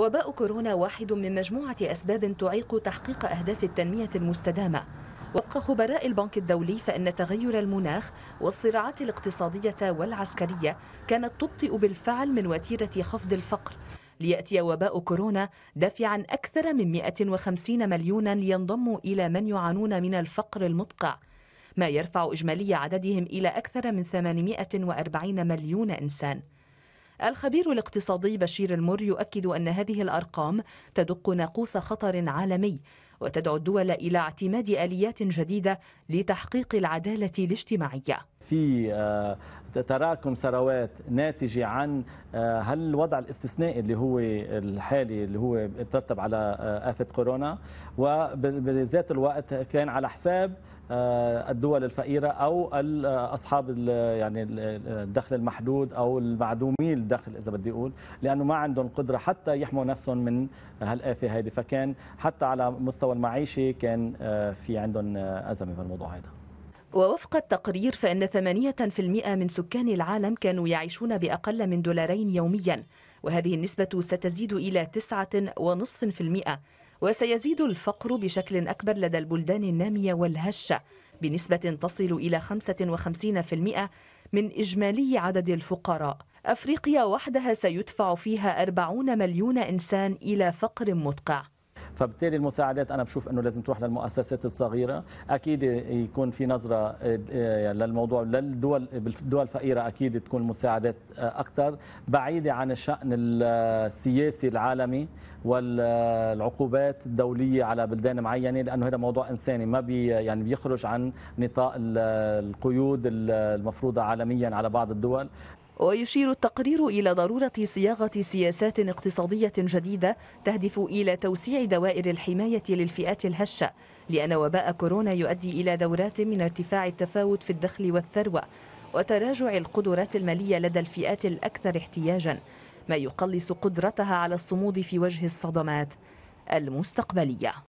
وباء كورونا واحد من مجموعة أسباب تعيق تحقيق أهداف التنمية المستدامة وفق خبراء البنك الدولي فإن تغير المناخ والصراعات الاقتصادية والعسكرية كانت تبطئ بالفعل من وتيرة خفض الفقر ليأتي وباء كورونا دافعا أكثر من 150 مليونا لينضموا إلى من يعانون من الفقر المدقع ما يرفع إجمالي عددهم إلى أكثر من 840 مليون إنسان الخبير الاقتصادي بشير المر يؤكد أن هذه الأرقام تدق ناقوس خطر عالمي وتدعو الدول إلى اعتماد آليات جديدة لتحقيق العدالة الاجتماعية في آه، تراكم ثروات ناتجة عن هالوضع آه، الاستثنائي اللي هو الحالي اللي هو ترتب على آه، آفة كورونا وبذات الوقت كان على حساب آه، الدول الفقيرة أو آه، أصحاب يعني الدخل المحدود أو المعدومي الدخل إذا بدي أقول لأنه ما عندهم قدرة حتى يحموا نفسهم من هالآفة هذه فكان حتى على مستوى المعيشة كان آه، في عندهم أزمة بالموضوع هذا ووفق التقرير فإن 8% من سكان العالم كانوا يعيشون بأقل من دولارين يوميا وهذه النسبة ستزيد إلى 9.5% وسيزيد الفقر بشكل أكبر لدى البلدان النامية والهشة بنسبة تصل إلى 55% من إجمالي عدد الفقراء أفريقيا وحدها سيدفع فيها 40 مليون إنسان إلى فقر مدقع فبالتالي المساعدات انا بشوف انه لازم تروح للمؤسسات الصغيره اكيد يكون في نظره آه، للموضوع للدول بالدول الفقيره اكيد تكون المساعدات اكثر آه، بعيده عن الشان السياسي العالمي والعقوبات الدوليه على بلدان معينه لانه هذا موضوع انساني ما بي يعني بيخرج عن نطاق القيود المفروضه عالميا على بعض الدول ويشير التقرير إلى ضرورة صياغة سياسات اقتصادية جديدة تهدف إلى توسيع دوائر الحماية للفئات الهشة لأن وباء كورونا يؤدي إلى دورات من ارتفاع التفاوت في الدخل والثروة وتراجع القدرات المالية لدى الفئات الأكثر احتياجا ما يقلص قدرتها على الصمود في وجه الصدمات المستقبلية